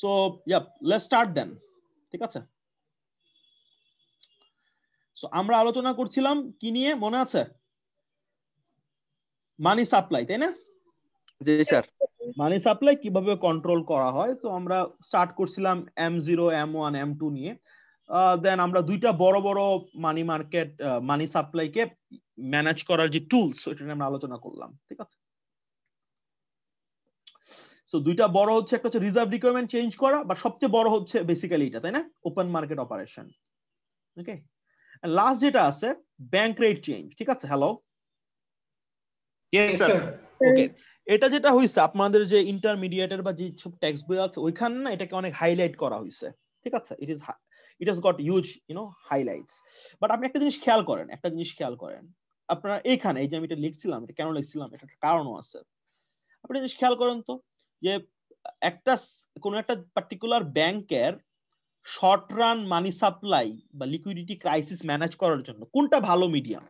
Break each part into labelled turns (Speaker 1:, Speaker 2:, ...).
Speaker 1: So yeah, let's start then. ঠিক আছে So আমরা আলোচনা করছিলাম কি নিয়ে মনে আছে মানি সাপ্লাই তাই না জি স্যার মানি সাপ্লাই কিভাবে কন্ট্রোল করা হয় তো আমরা স্টার্ট করছিলাম M zero M one M two নিয়ে দেন আমরা দুইটা বড় বড় মানি মার্কেট মানি সাপ্লাইকে ম্যানেজ করার যে টুলস সেটা নিয়ে আমরা আলোচনা করলাম ঠিক আছে সো দুইটা বড় হচ্ছে একটা হচ্ছে রিজার্ভ রিকোয়ারমেন্ট চেঞ্জ করা বা সবচেয়ে বড় হচ্ছে বেসিক্যালি এটা তাই না open market operation okay last যেটা আছে ব্যাংক রেট চেঞ্জ ঠিক আছে হ্যালো ওকে এটা যেটা হইছে আপনাদের যে ইন্টারমিডিয়েটের বা যে সব ট্যাক্স বই আছে ওইখানে না এটাকে অনেক হাইলাইট করা হইছে ঠিক আছে it is it has got huge no highlights but আপনি একটা জিনিস খেয়াল করেন একটা জিনিস খেয়াল করেন আপনারা এইখানে এই যে আমি এটা লিখছিলাম এটা কেন লিখছিলাম এটা কারণও আছে আপনি জিনিস খেয়াল করেন তো যে একটা কোন একটা পার্টিকুলার ব্যাংকের শর্ট রান মানি সাপ্লাই বা লিকুইডিটি ক্রাইসিস ম্যানেজ করার জন্য কোনটা ভালো medium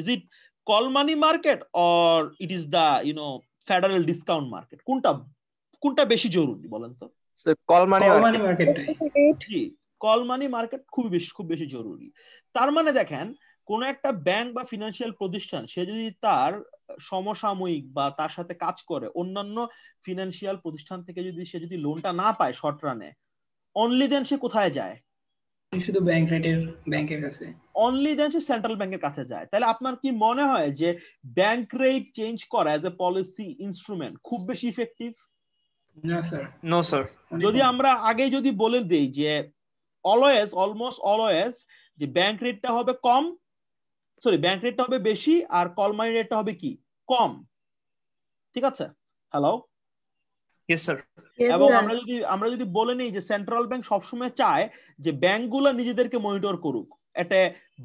Speaker 1: is it call money market or it is the you know federal discount market কোনটা কোনটা বেশি জরুরি বলেন তো call money market call money market খুব বেশি খুব বেশি জরুরি তার মানে দেখেন কোন একটা ব্যাংক বা ফিনান্সিয়াল প্রতিষ্ঠান সে যদি তার সমসাময়িক বা তার সাথে কাজ করে অন্যান্য ফিনান্সিয়াল প্রতিষ্ঠান থেকে যদি সে যদি লোনটা না পায় শর্ট রানে অনলি দেন সে কোথায় যায় শুধু ব্যাংক রেটের ব্যাংকের কাছে অনলি দেন সে সেন্ট্রাল ব্যাংকের কাছে যায় তাহলে আপনার কি মনে হয় যে ব্যাংক রেট চেঞ্জ করা অ্যাজ এ পলিসি ইনস্ট্রুমেন্ট খুব বেশি ইফেক্টিভ নো স্যার যদি আমরা আগে যদি বলে দেই যে অলওয়েজ অলমোস্ট অলওয়েজ যে ব্যাংক রেটটা হবে কম সরি ব্যাংক রেটটা হবে বেশি আর কল মানি রেটটা হবে কি কম ঠিক আছে হ্যালো এবং আমরা যদি আমরা যদি বলে নিই যে সেন্ট্রাল ব্যাংক সবসময় চায় যে ব্যাংকগুলো নিজেদেরকে মনিটর করুক একটা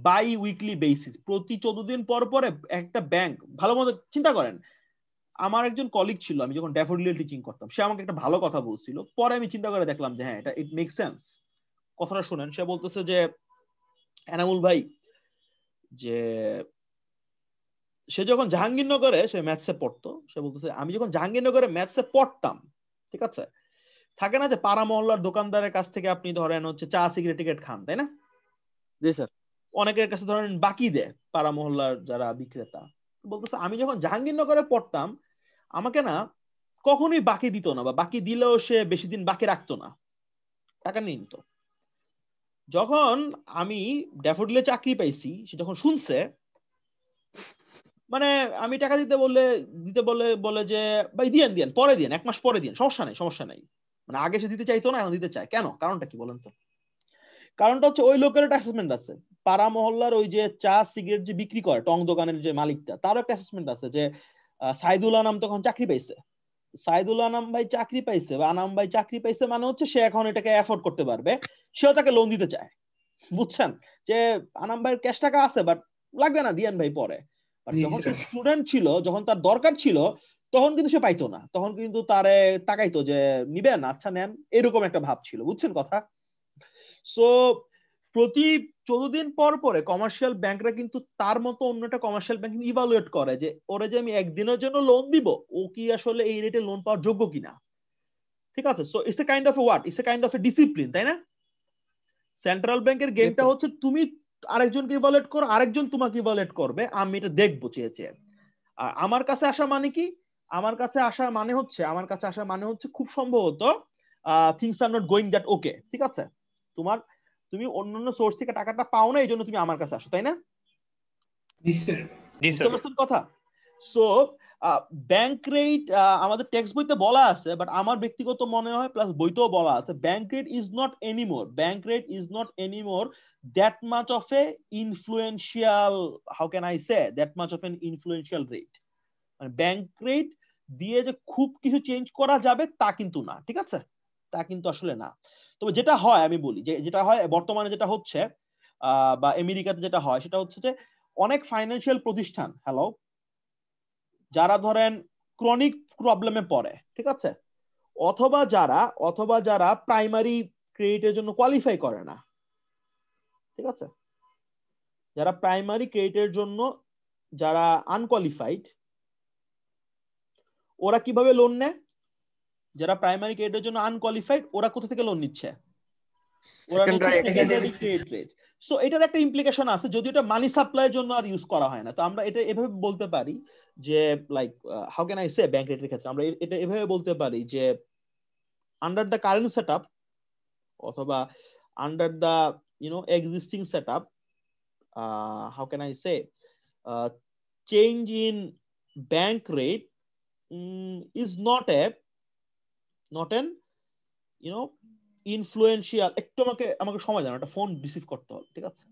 Speaker 1: বাই উইকলি বেসিস প্রতি চোদ্দ দিন পর পরে একটা ব্যাংক ভালো মতো চিন্তা করেন আমার একজন কলিগ ছিল আমি যখন ড্যাফোডিলিয়াল টিচিং করতাম সে আমাকে একটা ভালো কথা বলছিল পরে আমি চিন্তা করে দেখলাম যে হ্যাঁ এটা ইট মেক সেন্স কথাটা শোনেন সে বলতেছে যে এনামুল ভাই যে সে যখন জাহাঙ্গীরনগরে সে ম্যাথসে পড়তো সে বলতেছে আমি যখন জাহাঙ্গীরনগরে ম্যাথসে পড়তাম ঠিক আছে থাকে না যে পাড়া মহল্লার দোকানদারের কাছ থেকে আপনি ধরেন হচ্ছে চা সিগারেট টিকেট খান তাই না জি স্যার অনেকের কাছে ধরেন বাকি দেয় পাড়া মহল্লার যারা বিক্রেতা বলতেছে আমি যখন জাহাঙ্গীরনগরে পড়তাম আমাকে না কখনোই বাকি দিত না বা বাকি দিলেও সে বেশি দিন বাকি রাখতো না টাকা নিয়ে নিত যখন আমি ড্যাফোডিলে চাকরি পাইছি সে যখন শুনছে মানে আমি টাকা দিতে বললে দিতে বলে বলে যে ভাই দিয়ে দিয়ে পরে দিয়ে এক মাস পরে দিয়ে সমস্যা নাই সমস্যা নাই মানে আগে সে দিতে চাইতো না এখন দিতে চায় কেন কারণটা কি বলেন তো কারণটা হচ্ছে ওই লোকের একটা অ্যাসেসমেন্ট আছে পাড়া মহল্লার ওই যে চা সিগারেট যে বিক্রি করে টং দোকানের যে মালিকটা তারও একটা অ্যাসেসমেন্ট আছে যে সাইদুল্লাহ নাম তখন চাকরি পাইছে সাইদুল আনাম ভাই চাকরি পাইছে বা আনাম ভাই চাকরি পাইছে মানে হচ্ছে সে এখন এটাকে অ্যাফোর্ড করতে পারবে সেও তাকে লোন দিতে চায় বুঝছেন যে আনাম ভাইয়ের ক্যাশ টাকা আছে বাট লাগবে না দিয়ান ভাই পরে যখন স্টুডেন্ট ছিল যখন তার দরকার ছিল তখন কিন্তু সে পাইতো না তখন কিন্তু তারে তাকাইতো যে নিবেন আচ্ছা নেন এরকম একটা ভাব ছিল বুঝছেন কথা সো প্রতি চোদ্দ দিন পর পরে কমার্শিয়াল ব্যাংকরা কিন্তু তার মতো অন্য একটা কমার্শিয়াল ব্যাংক ইভালুয়েট করে যে ওরা যে আমি একদিনের জন্য লোন দিব ও কি আসলে এই রেটে লোন পাওয়ার যোগ্য কিনা ঠিক আছে so it's a kind of what it's a kind of a discipline তাই না সেন্ট্রাল ব্যাংকের গেমটা হচ্ছে তুমি আরেকজনকে ইভালুয়েট করো আরেকজন তোমাকে ইভালুয়েট করবে আমি এটা দেখবো চেয়েছে আর আমার কাছে আসা মানে কি আমার কাছে আসার মানে হচ্ছে আমার কাছে আসার মানে হচ্ছে খুব সম্ভবত things are not going that okay ঠিক আছে তোমার তুমি অন্যান্য সোর্স থেকে টাকাটা পাও না এই জন্য তুমি আমার কাছে আসো তাই না কথা সো ব্যাংক রেট আমাদের টেক্সট বইতে বলা আছে বাট আমার ব্যক্তিগত মনে হয় প্লাস বইতেও বলা আছে bank rate is not anymore bank rate is not anymore that much of a influential how can I say that much of an influential rate মানে ব্যাংক রেট দিয়ে যে খুব কিছু চেঞ্জ করা যাবে তা কিন্তু না ঠিক আছে তা কিন্তু আসলে না তবে যেটা হয় আমি বলি যে যেটা হয় বর্তমানে যেটা হচ্ছে বা আমেরিকাতে যেটা হয় সেটা হচ্ছে যে অনেক ফাইন্যান্সিয়াল প্রতিষ্ঠান হ্যালো যারা ধরেন ক্রনিক প্রবলেমে পড়ে ঠিক আছে অথবা যারা অথবা যারা প্রাইমারি ক্রেডিটের জন্য কোয়ালিফাই করে না ঠিক আছে যারা প্রাইমারি ক্রেডিটের জন্য যারা আনকোয়ালিফাইড ওরা কিভাবে লোন নেয় যারা প্রাইমারি ক্রেডিটের জন্য আনকোয়ালিফাইড ওরা কোথা থেকে লোন নিচ্ছে সো এটার একটা ইমপ্লিকেশন আছে যদি এটা মানি সাপ্লাইয়ের জন্য আর ইউজ করা হয় না তো আমরা এটা এভাবে বলতে পারি যে like how can I say bank রেটের ক্ষেত্রে আমরা এটা এভাবে বলতে পারি যে under the current set up অথবা under the you know existing set up how can I say change in bank rate is not app not an you know influential একটু আমাকে আমাকে সময় দেন একটা ফোন রিসিভ করতে হবে ঠিক আছে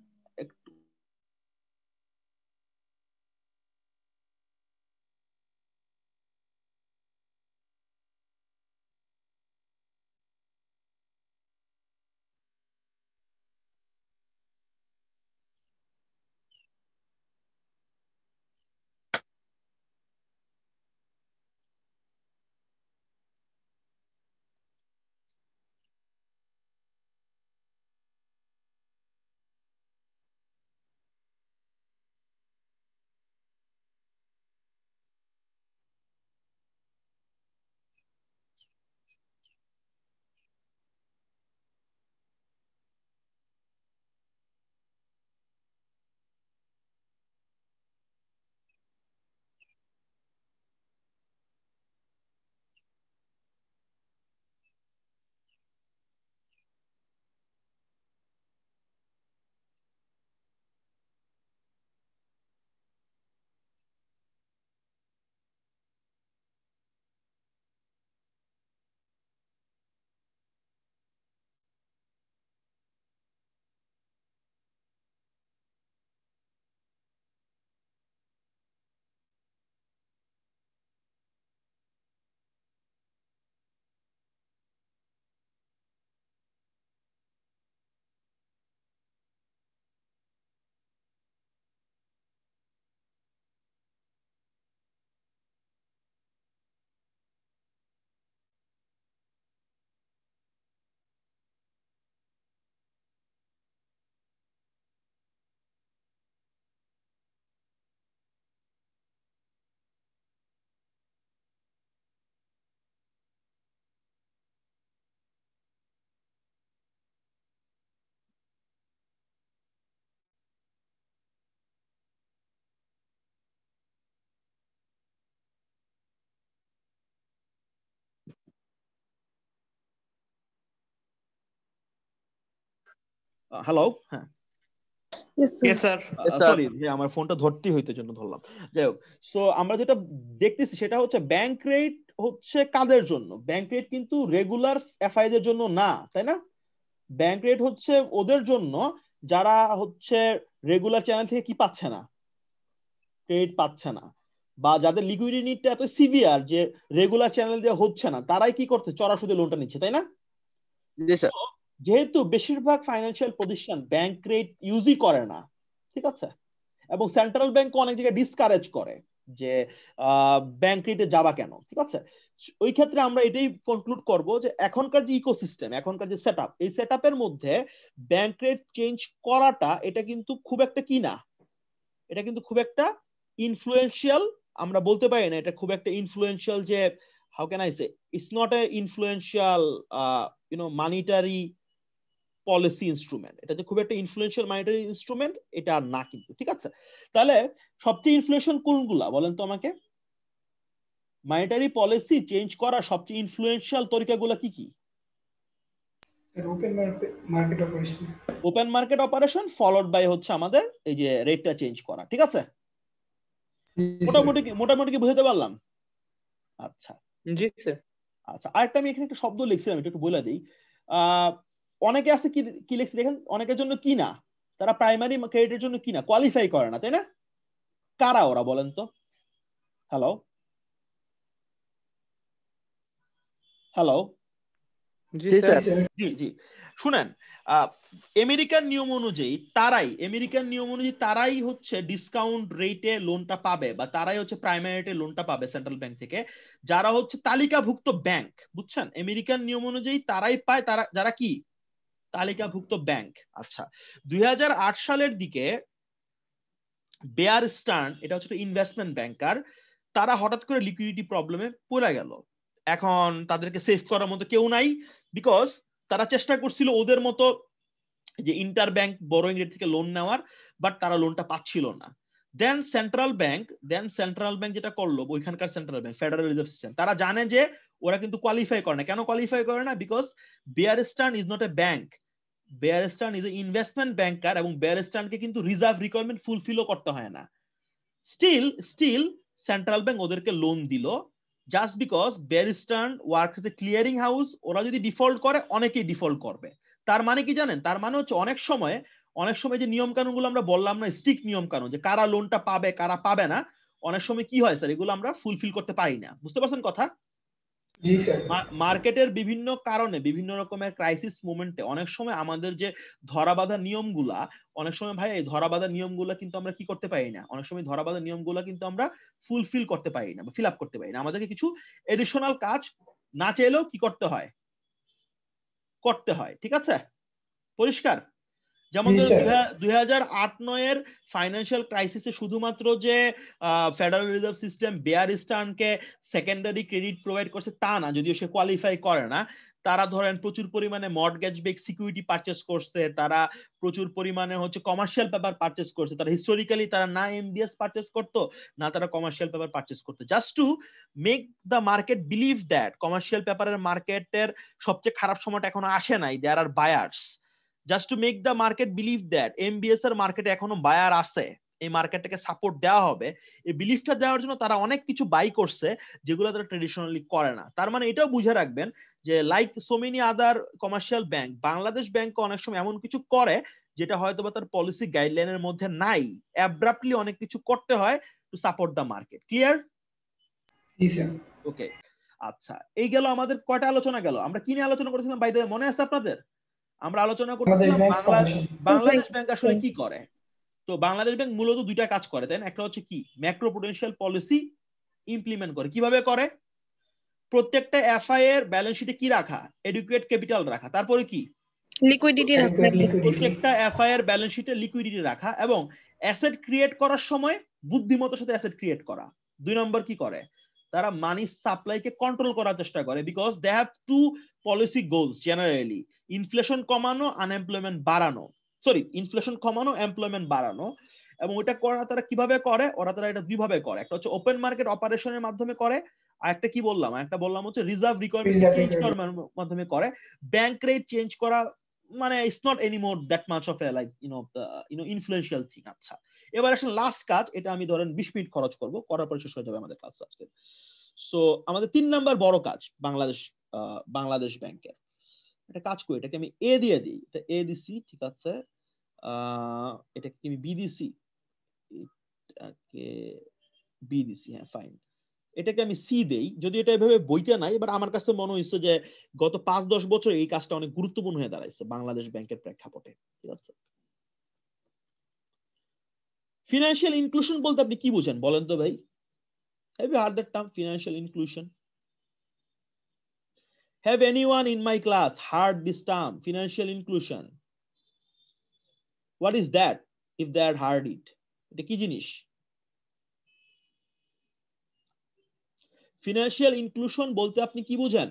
Speaker 1: হ্যালো হ্যাঁ সরি হ্যাঁ, আমার ফোনটা ধরতে হইতে জন্য ধরলাম যাই হোক সো আমরা যেটা দেখতেছি সেটা হচ্ছে ব্যাংক রেট হচ্ছে কাদের জন্য ব্যাংক রেট কিন্তু রেগুলার এফআই দের জন্য না তাই না ব্যাংক রেট হচ্ছে ওদের জন্য যারা হচ্ছে রেগুলার চ্যানেল থেকে কি পাচ্ছে না ক্রেডিট পাচ্ছে না বা যাদের লিকুইডিটি নিডটা এত সিভিয়ার যে রেগুলার চ্যানেল দিয়ে হচ্ছে না তারাই কি করতে চড়া সুদে লোনটা নিচ্ছে তাই না যেহেতু বেশিরভাগ ফাইন্যান্সিয়াল প্রতিষ্ঠান ব্যাংক রেট ইউজই করে না ঠিক আছে এবং সেন্ট্রাল ব্যাংক অনেক জায়গায় ডিসকারেজ করে যে ব্যাংক রেটে যাবা কেন ঠিক আছে ওই ক্ষেত্রে আমরা এটাই কনক্লুড করব যে এখনকার যে ইকোসিস্টেম এখনকার যে সেট এই সেট মধ্যে ব্যাংক রেট চেঞ্জ করাটা এটা কিন্তু খুব একটা কি না এটা কিন্তু খুব একটা ইনফ্লুয়েন্সিয়াল আমরা বলতে পারি না এটা খুব একটা ইনফ্লুয়েন্সিয়াল যে how can I say it's not a influential you know monetary policy instrument এটা যে খুব একটা ইনফ্লুয়েন্সিয়াল মানিটারি ইনস্ট্রুমেন্ট এটা না কিন্তু ঠিক আছে তাহলে সবচেয়ে ইনফ্লুয়েশন কোনগুলা বলেন তো আমাকে মানিটারি পলিসি চেঞ্জ করা সবচেয়ে ইনফ্লুয়েন্সিয়াল তরিকাগুলো কি কি open market operation followed by হচ্ছে আমাদের এই যে রেটটা চেঞ্জ করা ঠিক আছে মোটামুটি কি মোটামুটি কি বুঝতে পারলাম আচ্ছা জি স্যার আচ্ছা আরেকটা আমি এখানে একটা শব্দ লিখছিলাম এটা একটু বলে দিই অনেকে আছে কি কি লিখছে দেখেন অনেকের জন্য কি না তারা প্রাইমারি ক্রেডিটের জন্য কি না কোয়ালিফাই করে না তাই না কারা ওরা বলেন তো হ্যালো হ্যালো জি জি শুনেন আমেরিকান নিয়ম অনুযায়ী তারাই আমেরিকান নিয়ম অনুযায়ী তারাই হচ্ছে ডিসকাউন্ট রেটে লোনটা পাবে বা তারাই হচ্ছে প্রাইমারি রেটে লোনটা পাবে সেন্ট্রাল ব্যাংক থেকে যারা হচ্ছে তালিকাভুক্ত ব্যাংক বুঝছেন আমেরিকান নিয়ম অনুযায়ী তারাই পায় তারা যারা কি তালিকাভুক্ত ব্যাংক আচ্ছা দুই সালের দিকে বেয়ার স্টার্ন এটা হচ্ছে ইনভেস্টমেন্ট ব্যাংকার তারা হঠাৎ করে লিকুইডিটি প্রবলেমে পড়ে গেল এখন তাদেরকে সেভ করার মতো কেউ নাই বিকজ তারা চেষ্টা করছিল ওদের মতো যে ইন্টার ব্যাংক বড়োয়িং রেট থেকে লোন নেওয়ার বাট তারা লোনটা পাচ্ছিল না then central bank then central bank যেটা করলো ওইখানকার central bank federal reserve system তারা জানে যে ওরা কিন্তু কোয়ালিফাই করে না কেন কোয়ালিফাই করে না because Bear Stearns is not a bank Bear Stearns is a investment banker এবং বেয়ারস্টানকে কিন্তু রিজার্ভ রিকোয়ারমেন্ট ফুলফিলও করতে হয় না স্টিল স্টিল সেন্ট্রাল ব্যাংক ওদেরকে লোন দিল just because Bear Stearns works a clearing house ওরা যদি ডিফল্ট করে অনেকেই ডিফল্ট করবে তার মানে কি জানেন তার মানে হচ্ছে অনেক সময় অনেক সময় যে নিয়ম কানুনগুলো আমরা বললাম না স্ট্রিক নিয়ম কানুন যে কারা লোনটা পাবে কারা পাবে না অনেক সময় কি হয় স্যার এগুলো আমরা ফুলফিল করতে পারি না বুঝতে পারছেন কথা মার্কেটের বিভিন্ন কারণে বিভিন্ন রকমের ক্রাইসিস মোমেন্টে অনেক সময় আমাদের যে ধরাবাঁধা নিয়মগুলা অনেক সময় ভাই এই নিয়ম নিয়মগুলা কিন্তু আমরা কি করতে পারি না অনেক সময় নিয়ম নিয়মগুলা কিন্তু আমরা ফুলফিল করতে পারি না বা ফিল আপ করতে পারি না আমাদেরকে কিছু এডিশনাল কাজ না চাইলেও কি করতে হয় করতে হয় ঠিক আছে পরিষ্কার যেমন দুই হাজার আট নয়ের ফাইন্যান্সিয়াল ক্রাইসিসে শুধুমাত্র যে ফেডারেল রিজার্ভ সিস্টেম বেয়ার স্টার্নকে সেকেন্ডারি ক্রেডিট প্রোভাইড করছে তা না যদিও সে কোয়ালিফাই করে না তারা ধরেন প্রচুর পরিমাণে মর্টগেজ বেক সিকিউরিটি পারচেস করছে তারা প্রচুর পরিমাণে হচ্ছে কমার্শিয়াল পেপার পারচেস করছে তারা হিস্টোরিক্যালি তারা না এমবিএস পারচেস করতো না তারা কমার্শিয়াল পেপার পারচেস করতো just to make the market believe that commercial পেপারের মার্কেটের সবচেয়ে খারাপ সময়টা এখনো আসে নাই there are buyers just to make the market believe that MBS এর মার্কেটে এখনো বায়ার আছে এই মার্কেটটাকে সাপোর্ট দেওয়া হবে এই বিলিফটা দেওয়ার জন্য তারা অনেক কিছু বাই করছে যেগুলো তারা ট্রেডিশনালি করে না তার মানে এটাও বুঝে রাখবেন যে like so many other commercial bank Bangladesh bank অনেক সময় এমন কিছু করে যেটা হয়তো বা তার পলিসি গাইডলাইনের মধ্যে নাই অ্যাব্রাপ্টলি অনেক কিছু করতে হয় to support the market clear okay আচ্ছা এই গেল আমাদের কয়টা আলোচনা গেল আমরা কি নিয়ে আলোচনা করেছিলাম বাই দ্য মনে আছে আপনাদের আমরা আলোচনা করছিলাম বাংলাদেশ ব্যাংক আসলে কি করে তো বাংলাদেশ ব্যাংক মূলত দুইটা কাজ করে তাই না একটা হচ্ছে কি ম্যাক্রো প্রোডেন্সিয়াল পলিসি ইমপ্লিমেন্ট করে কিভাবে করে প্রত্যেকটা এফআই এর ব্যালেন্স শিটে কি রাখা এডুকেট ক্যাপিটাল রাখা তারপরে কি
Speaker 2: লিকুইডিটি রাখা
Speaker 1: প্রত্যেকটা এফআই এর ব্যালেন্স শিটে লিকুইডিটি রাখা এবং অ্যাসেট ক্রিয়েট করার সময় বুদ্ধিমত্তার সাথে অ্যাসেট ক্রিয়েট করা দুই নম্বর কি করে তারা মানি সাপ্লাইকে কন্ট্রোল করার চেষ্টা করে because they have to policy goals generally inflation কমানো আনএমপ্লয়মেন্ট বাড়ানো সরি ইনফ্লেশন কমানো এমপ্লয়মেন্ট বাড়ানো এবং ওইটা করা তারা কিভাবে করে ওরা তারা এটা দুইভাবে করে একটা হচ্ছে ওপেন মার্কেট অপারেশনের মাধ্যমে করে আর একটা কি বললাম একটা বললাম হচ্ছে রিজার্ভ রিকোয়ারমেন্ট চেঞ্জ করার মাধ্যমে করে ব্যাংক রেট চেঞ্জ করা মানে it's not anymore that much of a like you know you know influential thing আচ্ছা এবার আসলে লাস্ট কাজ এটা আমি ধরেন বিশ মিনিট খরচ করব করার পর শেষ হয়ে যাবে আমাদের কাজ আজকে সো আমাদের তিন নাম্বার বড় কাজ বাংলাদেশ বাংলাদেশ ব্যাংকের এটা কাজ করি এটাকে আমি এ দিয়ে দিই এটা এ দিছি ঠিক আছে কি আমি বি দিছি বি দিছি হ্যাঁ ফাইন এটাকে আমি সি দেই যদি এটা এভাবে বইতে নাই এবার আমার কাছে মনে হয়েছে যে গত পাঁচ দশ বছর এই কাজটা অনেক গুরুত্বপূর্ণ হয়ে দাঁড়াইছে বাংলাদেশ ব্যাংকের প্রেক্ষাপটে ঠিক আছে ফিনান্সিয়াল ইনক্লুশন বলতে আপনি কি বুঝেন বলেন তো ভাই have you heard that term financial inclusion Have anyone in my class heard this term, financial inclusion? What is that if they had heard it? এটা কি জিনিস ফিনান্সিয়াল ইনক্লুশন বলতে আপনি কি বোঝেন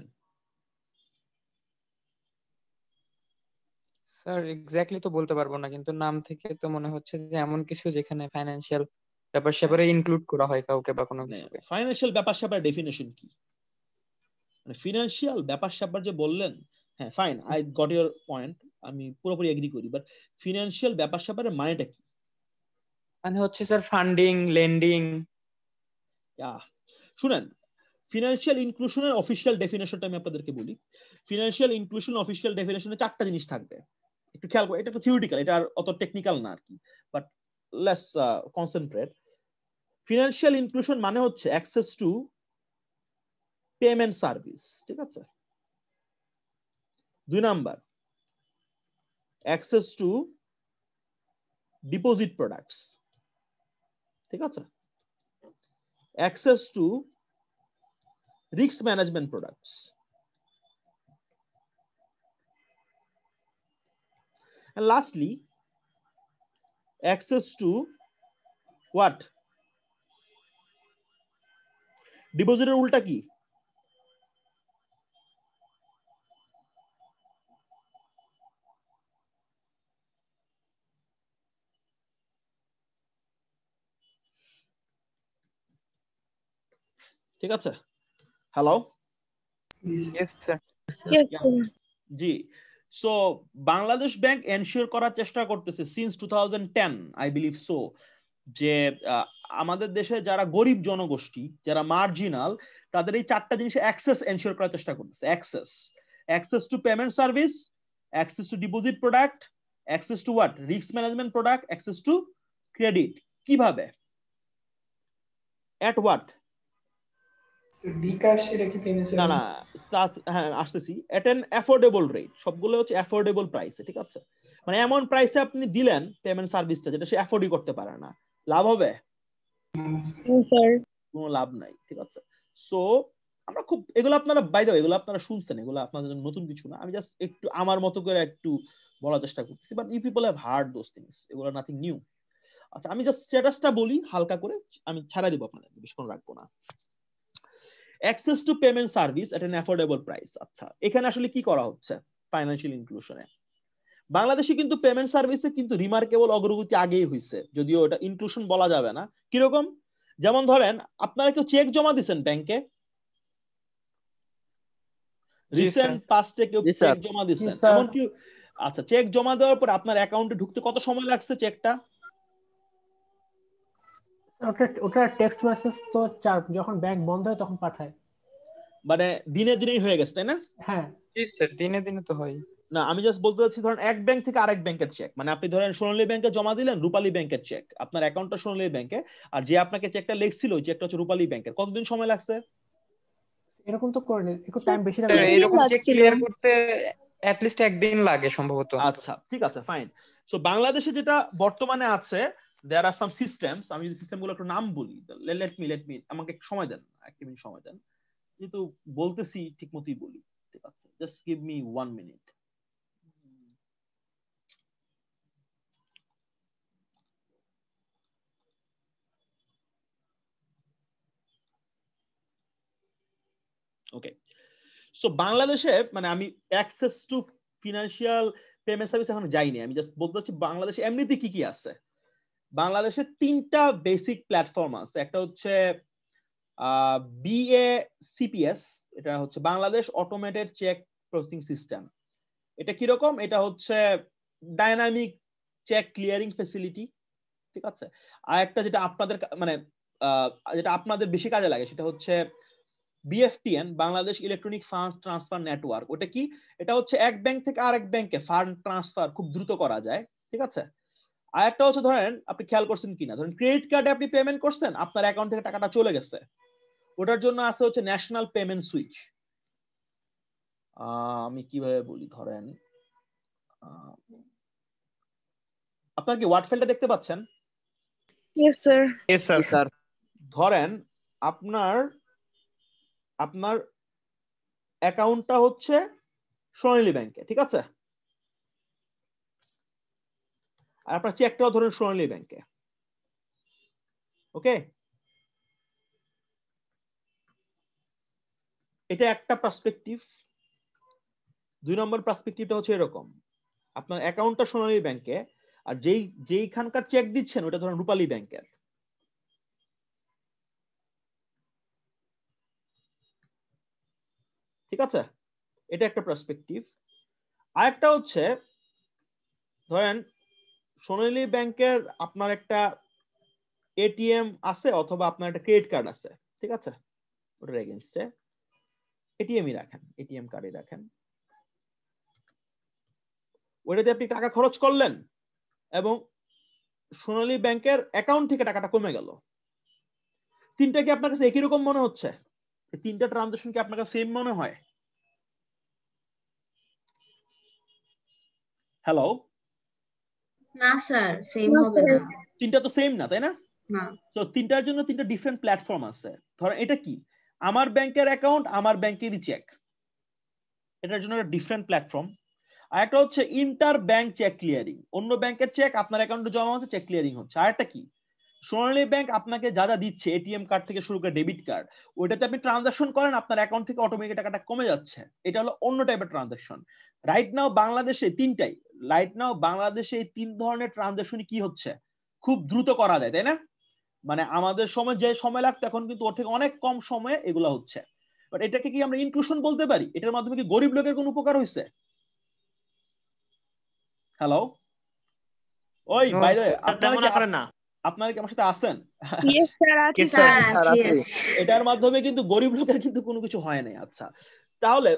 Speaker 2: স্যার এক্স্যাক্টলি তো বলতে পারবো না কিন্তু নাম থেকে তো মনে হচ্ছে যে এমন কিছু যেখানে ফাইন্যান্সিয়াল ব্যাপার স্যাপারে ইনক্লুড করা হয় কাউকে বা কোনো মানে কিছু ফাইন্যান্সিয়াল ব্যাপার স্যাপার ডেফিনেশন কি মানে ফিনান্সিয়াল ব্যাপার
Speaker 1: স্যাপার যে বললেন হ্যাঁ fine I got your point আমি পুরোপুরি এগ্রি করি বাট ফিনান্সিয়াল ব্যাপার স্যাপারের মানেটা কি মানে হচ্ছে স্যার ফান্ডিং লেন্ডিং শুনেন ফিনান্সিয়াল ইনক্লুশনের অফিসিয়াল ডেফিনেশনটা আমি আপনাদেরকে বলি ফিনান্সিয়াল ইনক্লুশন অফিসিয়াল ডেফিনেশনে চারটা জিনিস থাকবে একটু খেয়াল করো এটা একটা থিওরিটিক্যাল এটা আর অত টেকনিক্যাল না আর কি but less concentrate financial inclusion মানে হচ্ছে অ্যাক্সেস টু পেমেন্ট সার্ভিস ঠিক আছে দুই number access to deposit products ঠিক আছে access to risk management products and lastly access to what ডিপোজিটের উল্টা কি ঠিক আছে হ্যালো জি সো বাংলাদেশ ব্যাংক এনশিওর করার চেষ্টা করতেছে since to I believe so যে আমাদের দেশে যারা গরিব জনগোষ্ঠী যারা মার্জিনাল তাদের এই চারটা জিনিস অ্যাক্সেস এনশিওর করার চেষ্টা করতেছে access access to payment service access to deposit product access to what risk management product access to credit কিভাবে অ্যাট হোয়াট
Speaker 2: বিকাশ না না
Speaker 1: হ্যাঁ আসতেছি এট অ্যাফোর্ডেবল রেট হচ্ছে অ্যাফোর্ডেবল প্রাইস ঠিক আছে মানে এমন আপনি দিলেন পেমেন্ট সার্ভিসটা যেটা সে করতে পারে না লাভ হবে সো আমরা খুব এগুলো আপনারা বাই এগুলো আপনারা শুনছেন এগুলো আপনাদের জন্য নতুন কিছু না আমি জাস্ট একটু আমার মতো করে একটু বলার চেষ্টা করতেছি but you people heard those things এগুলো নাথিং নিউ আচ্ছা আমি জাস্ট স্ট্যাটাসটা বলি হালকা করে আমি ছাড়া দিব আপনাদের বেশিক্ষণ রাখবো না access to payment service at an affordable price আচ্ছা এখানে আসলে কি করা হচ্ছে ফাইন্যান্সিয়াল ইনক্লুশনে বাংলাদেশে কিন্তু পেমেন্ট সার্ভিসে কিন্তু রিমার্কেবল অগ্রগতি আগেই হয়েছে যদিও এটা ইনক্লুশন বলা যাবে না কিরকম যেমন ধরেন আপনারা কেউ চেক জমা দিছেন ব্যাংকে রিসেন্ট পাস্টে কেউ চেক জমা দিছেন এমন কি আচ্ছা চেক জমা দেওয়ার পর আপনার অ্যাকাউন্টে ঢুকতে কত সময় লাগছে চেকটা
Speaker 2: ওটা টেক্সট মেসেজ তো চার যখন ব্যাংক বন্ধ হয় তখন পাঠায়
Speaker 1: মানে দিনে দিনেই হয়ে গেছে তাই না হ্যাঁ দিনে দিনে তো হয় না আমি জাস্ট বলতে চাচ্ছি ধরেন এক ব্যাংক থেকে আরেক ব্যাংকের চেক মানে আপনি ধরেন সোনালী ব্যাংকে জমা দিলেন রূপালী ব্যাংকের চেক আপনার অ্যাকাউন্টটা সোনালী ব্যাংকে আর যে আপনাকে চেকটা লেখছিল ওই চেকটা হচ্ছে রূপালী ব্যাংকের কতদিন সময় লাগছে
Speaker 2: এরকম তো করেন একটু টাইম বেশি লাগে এরকম চেক ক্লিয়ার করতে
Speaker 1: অ্যাট লিস্ট একদিন লাগে সম্ভবত আচ্ছা ঠিক আছে ফাইন সো বাংলাদেশে যেটা বর্তমানে আছে দেয়ার আর সাম সিস্টেমস আমি যদি সিস্টেমগুলো একটু নাম বলি লেট মি লেট মি আমাকে একটু সময় দেন একটা মিনিট সময় দেন যেহেতু বলতেছি ঠিক মতোই বলি ঠিক আছে just give me one minute okay so বাংলাদেশে মানে আমি access to financial payment service এখন যাইনি আমি জাস্ট বলতে চাচ্ছি বাংলাদেশে এমনিতে কি কি আছে বাংলাদেশে তিনটা বেসিক প্ল্যাটফর্ম আছে একটা হচ্ছে বিএ সিপিএস এটা হচ্ছে Bangladesh automated check processing system এটা কিরকম এটা হচ্ছে ডাইনামিক চেক ক্লিয়ারিং ফেসিলিটি ঠিক আছে আর একটা যেটা আপনাদের মানে যেটা আপনাদের বেশি কাজে লাগে সেটা হচ্ছে BFTN Bangladesh electronic fund transfer network ওটা কি এটা হচ্ছে এক ব্যাংক থেকে আরেক ব্যাংকে ফান্ড ট্রান্সফার খুব দ্রুত করা যায় ঠিক আছে আর একটা হচ্ছে ধরেন আপনি খেয়াল করছেন কিনা ধরেন ক্রেডিট কার্ডে আপনি পেমেন্ট করছেন আপনার অ্যাকাউন্ট থেকে টাকাটা চলে গেছে ওটার জন্য আছে হচ্ছে ন্যাশনাল পেমেন্ট সুইচ আমি কিভাবে বলি ধরেন আপনার কি ওয়ার্ড ফাইলটা দেখতে পাচ্ছেন ধরেন আপনার আপনার অ্যাকাউন্টটা হচ্ছে সোনালী ব্যাংকে ঠিক আছে আর আপনার চেকটাও ধরেন সোনালী ব্যাংকে ওকে এটা একটা পার্সপেক্টিভ দুই নম্বর পার্সপেক্টিভটা হচ্ছে এরকম আপনার অ্যাকাউন্টটা সোনালী ব্যাংকে আর যেই যেইখানকার চেক দিচ্ছেন ওটা ধরেন রূপালী ব্যাংকের ঠিক আছে এটা একটা পার্সপেক্টিভ আরেকটা হচ্ছে ধরেন সোনালী ব্যাংকের আপনার একটা এটিএম আছে অথবা আপনার একটা ক্রেডিট কার্ড আছে ঠিক আছে ওটার এগেনস্টে এটিএমই রাখেন এটিএম কার্ডই রাখেন ওইটাতে আপনি টাকা খরচ করলেন এবং সোনালী ব্যাংকের অ্যাকাউন্ট থেকে টাকাটা কমে গেল তিনটা কি আপনার কাছে একই রকম মনে হচ্ছে তিনটা ট্রানজাকশন কি আপনার কাছে সেম মনে হয়
Speaker 2: হ্যালো না স্যার সেম হবে না
Speaker 1: তিনটা তো সেম না তাই না না তো তিনটার জন্য তিনটা ডিফারেন্ট প্ল্যাটফর্ম আছে ধরো এটা কি আমার ব্যাংকের অ্যাকাউন্ট আমার ব্যাংকেরই চেক এটার জন্য একটা ডিফারেন্ট প্ল্যাটফর্ম আর একটা হচ্ছে ইন্টার ব্যাংক চেক ক্লিয়ারিং অন্য ব্যাংকের চেক আপনার অ্যাকাউন্টে জমা হচ্ছে চেক ক্লিয়ারিং হচ্ছে আর একটা কি সোনালী ব্যাংক আপনাকে যা যা দিচ্ছে এটিএম কার্ড থেকে শুরু করে ডেবিট কার্ড ওইটাতে আপনি ট্রানজাকশন করেন আপনার অ্যাকাউন্ট থেকে অটোমেটিক টাকাটা কমে যাচ্ছে এটা হলো অন্য টাইপের ট্রানজাকশন রাইট নাও বাংলাদেশে তিনটাই রাইট নাও বাংলাদেশে এই তিন ধরনের ট্রানজাকশনই কি হচ্ছে খুব দ্রুত করা যায় তাই না মানে আমাদের সময় যে সময় লাগতো এখন কিন্তু ওর থেকে অনেক কম সময়ে এগুলো হচ্ছে বাট এটাকে কি আমরা ইনক্লুশন বলতে পারি এটার মাধ্যমে কি গরিব লোকের কোনো উপকার হয়েছে হ্যালো ওই বাইরে আপনারা না আপনারা কি আমার সাথে আছেন আচ্ছা, এটার মাধ্যমে কিন্তু গরিব লোকের কিন্তু কোনো কিছু হয় নাই আচ্ছা তাহলে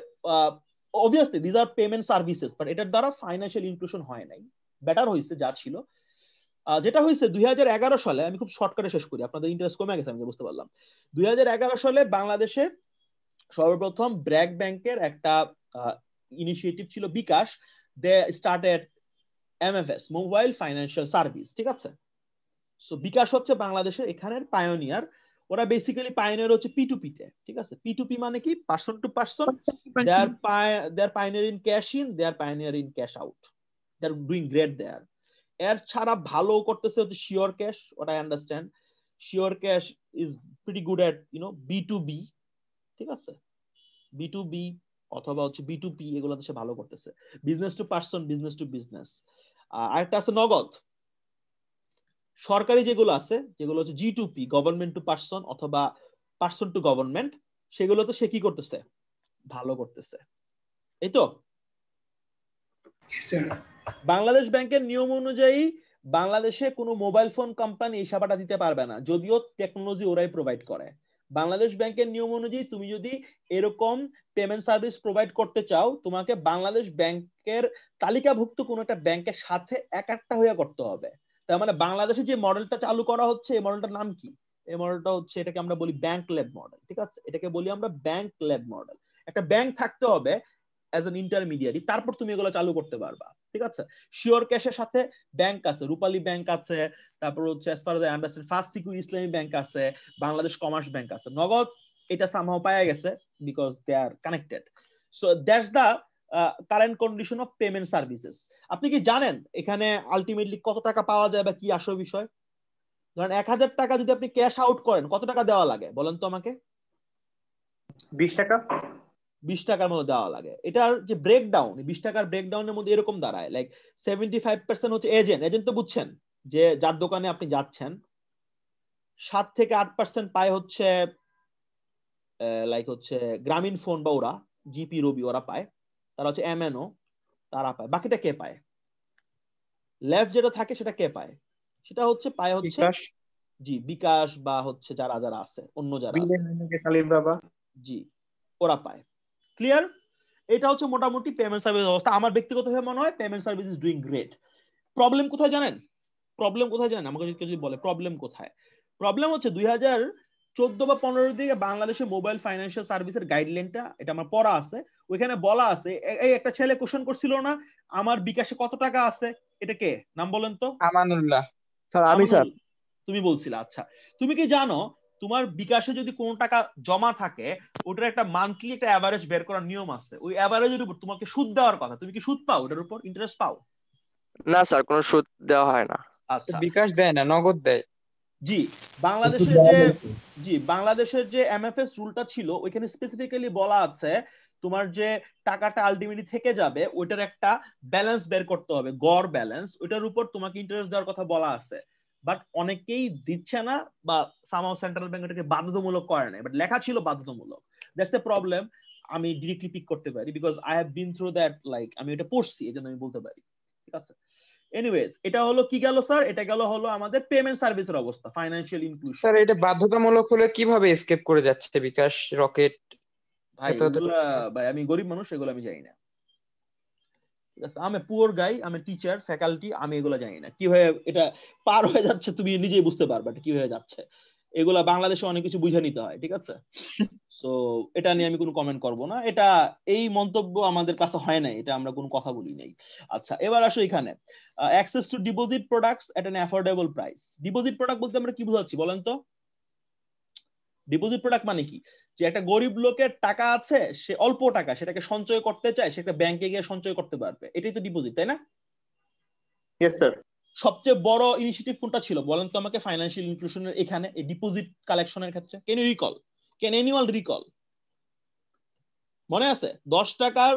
Speaker 1: obviously these are payment services but এটার দ্বারা ফাইন্যান্সিয়াল ইনক্লুশন হয় নাই বেটার হয়েছে যা ছিল যেটা হয়েছে দুই সালে আমি খুব শর্টকাটে শেষ করি আপনাদের ইন্টারেস্ট কমে গেছে আমি বুঝতে পারলাম দুই সালে বাংলাদেশে সর্বপ্রথম ব্র্যাক ব্যাংকের একটা ইনিশিয়েটিভ ছিল bKash they started MFS mobile financial service ঠিক আছে সো বিকাশ হচ্ছে বাংলাদেশের এখানের পায়োনিয়ার ওরা বেসিক্যালি পায়োনিয়ার হচ্ছে পিটুপি তে ঠিক আছে পিটুপি মানে কি person to person they are they are pioneer in cash in they are pioneer in cash out they are doing great there এর ছাড়া ভালো করতেছে হচ্ছে শিওর ক্যাশ ওটা I understand sure cash is pretty good at you know B to B ঠিক আছে B to B অথবা হচ্ছে বি টু পি এগুলোতে সে ভালো করতেছে business to person business to business আর আরেকটা আছে নগদ সরকারি যেগুলো আছে যেগুলো হচ্ছে G to P government to person অথবা পার্সন টু গভর্নমেন্ট সেগুলো তো সে কি করতেছে ভালো করতেছে এই তো বাংলাদেশ ব্যাংকের নিয়ম অনুযায়ী বাংলাদেশে কোনো মোবাইল ফোন কোম্পানি এই সেবাটা দিতে পারবে না যদিও টেকনোলজি ওরাই প্রোভাইড করে বাংলাদেশ ব্যাংকের নিয়ম অনুযায়ী তুমি যদি এরকম পেমেন্ট সার্ভিস প্রোভাইড করতে চাও তোমাকে বাংলাদেশ ব্যাংকের তালিকাভুক্ত কোনো একটা ব্যাংকের সাথে এক একটা হয়ে করতে হবে তার মানে বাংলাদেশে যে মডেলটা চালু করা হচ্ছে এই মডেলটার নাম কি এই মডেলটা হচ্ছে এটাকে আমরা বলি ব্যাংক ল্যাব মডেল ঠিক আছে এটাকে বলি আমরা ব্যাংক ল্যাব মডেল একটা ব্যাংক থাকতে হবে অ্যাজ এন ইন্টারমিডিয়ারি তারপর তুমি এগুলো চালু করতে পারবা ঠিক আছে শিওর ক্যাশের সাথে ব্যাংক আছে রূপালী ব্যাংক আছে তারপর হচ্ছে as far understand first secure Islami bank আছে বাংলাদেশ কমার্স ব্যাংক আছে নগদ এটা সামহাও পাওয়া গেছে because they are connected so that's the current condition of payment services আপনি কি জানেন এখানে আলটিমেটলি কত টাকা পাওয়া যায় বা কি আসল বিষয় ধরেন এক হাজার টাকা যদি আপনি ক্যাশ আউট করেন কত টাকা দেওয়া লাগে বলেন তো আমাকে বিশ টাকা বিশ টাকার মতো দেওয়া লাগে এটার যে ব্রেকডাউন বিশ টাকার ব্রেকডাউনের মধ্যে এরকম দাঁড়ায় লাইক সেভেন্টি ফাইভ পার্সেন্ট হচ্ছে এজেন্ট এজেন্ট তো বুঝছেন যে যার দোকানে আপনি যাচ্ছেন সাত থেকে আট পার্সেন্ট পায় হচ্ছে লাইক হচ্ছে গ্রামীণ ফোন বা ওরা জিপি রবি ওরা পায় তারা হচ্ছে এম এন ও তারা পায় বাকিটা কে পায় লেফট যেটা থাকে সেটা কে পায় সেটা হচ্ছে পায় হচ্ছে জি বিকাশ বা হচ্ছে যারা যারা আছে অন্য যারা জি ওরা পায় ক্লিয়ার এটা হচ্ছে মোটামুটি পেমেন্ট সার্ভিস অবস্থা আমার ব্যক্তিগত ভাবে মনে হয় payment service is doing great problem কোথায় জানেন প্রবলেম কোথায় জানেন আমাকে যদি বলে প্রবলেম কোথায় প্রবলেম হচ্ছে দুই হাজার চোদ্দ বা পনেরো দিকে বাংলাদেশের মোবাইল ফাইন্যান্সিয়াল সার্ভিসের গাইডলাইনটা এটা আমার পড়া আছে ওইখানে বলা আছে এই একটা ছেলে কোশ্চেন করছিল না আমার বিকাশে কত টাকা আছে এটা কে নাম বলেন তো আমানুল্লাহ স্যার আমি স্যার তুমি বলছিলে আচ্ছা তুমি কি জানো তোমার বিকাশে যদি কোনো টাকা জমা থাকে ওটার একটা মান্থলি একটা অ্যাভারেজ বের করার নিয়ম আছে ওই অ্যাভারেজের উপর তোমাকে সুদ দেওয়ার কথা তুমি কি সুদ পাও ওটার উপর ইন্টারেস্ট পাও
Speaker 2: না স্যার কোনো সুদ দেওয়া হয় না
Speaker 1: আচ্ছা বিকাশ দেয় না নগদ দেয় জি বাংলাদেশের যে জি বাংলাদেশের যে এমএফএস রুলটা ছিল ওইখানে স্পেসিফিক্যালি বলা আছে তোমার যে টাকাটা আলটিমেটলি থেকে যাবে ওইটার একটা ব্যালেন্স বের করতে হবে গড় ব্যালেন্স ওইটার উপর তোমাকে ইন্টারেস্ট দেওয়ার কথা বলা আছে বাট অনেকেই দিচ্ছে না বা সামাও সেন্ট্রাল ব্যাংক এটাকে বাধ্যতামূলক করে না বাট লেখা ছিল বাধ্যতামূলক দ্যাটস এ প্রবলেম আমি ডিরেক্টলি পিক করতে পারি because I have been through that like আমি এটা পড়ছি এই জন্য আমি বলতে পারি ঠিক আছে এনিওয়েজ এটা হলো কি গেল স্যার এটা গেল হলো আমাদের পেমেন্ট সার্ভিসের অবস্থা ফাইনান্সিয়াল ইনক্লুশন স্যার এটা বাধ্যতামূলক
Speaker 2: হলে কিভাবে এসকেপ করে যাচ্ছে বিকাশ রকেট ভাই
Speaker 1: ভাই আমি গরিব মানুষ এগুলো আমি জানি না ঠিক আছে আমি পুয়ার গাই আমি টিচার ফ্যাকাল্টি আমি এগুলো জানি না কিভাবে এটা পার হয়ে যাচ্ছে তুমি নিজেই বুঝতে পারবে এটা কিভাবে যাচ্ছে এগুলা বাংলাদেশে অনেক কিছু বুঝে নিতে হয় ঠিক আছে সো এটা নিয়ে আমি কোনো কমেন্ট করব না এটা এই মন্তব্য আমাদের কাছে হয় নাই এটা আমরা কোনো কথা বলি নাই আচ্ছা এবার আসো এখানে access to deposit products at an affordable price deposit product বলতে আমরা কি বোঝাচ্ছি বলেন তো ডিপোজিট প্রোডাক্ট মানে কি যে একটা গরিব লোকের টাকা আছে সে অল্প টাকা সেটাকে সঞ্চয় করতে চায় সেটা ব্যাংকে গিয়ে সঞ্চয় করতে পারবে এটাই তো ডিপোজিট তাই না সবচেয়ে বড় ইনিশিয়েটিভ কোনটা ছিল বলেন তো আমাকে ফাইন্যান্সিয়াল ইনক্লুশনের এখানে এই ডিপোজিট কালেকশনের ক্ষেত্রে কেন রিকল ক্যান এনিওয়াল রিকল মনে আছে দশ টাকার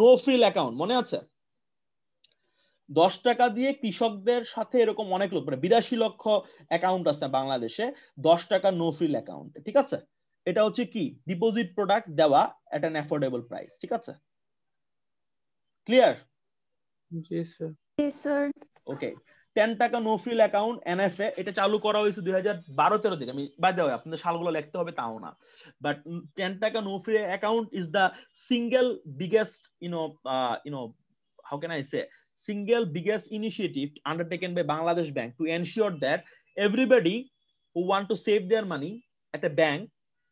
Speaker 1: নো ফ্রিল অ্যাকাউন্ট মনে আছে দশ টাকা দিয়ে কৃষকদের সাথে এরকম অনেক লোক মানে বিরাশি লক্ষ অ্যাকাউন্ট আছে বাংলাদেশে দশ টাকা নো ফ্রিল অ্যাকাউন্টে ঠিক আছে এটা হচ্ছে কি ডিপোজিট প্রোডাক্ট দেওয়া এট অ্যান অ্যাফোর্ডেবল প্রাইস ঠিক আছে ক্লিয়ার টেন টাকা নো এটা চালু করা হয়েছে দুই হাজার বারো তেরো আমি তাও না but ten taka no single Bangladesh bank to ensure that everybody who want to save their money at a bank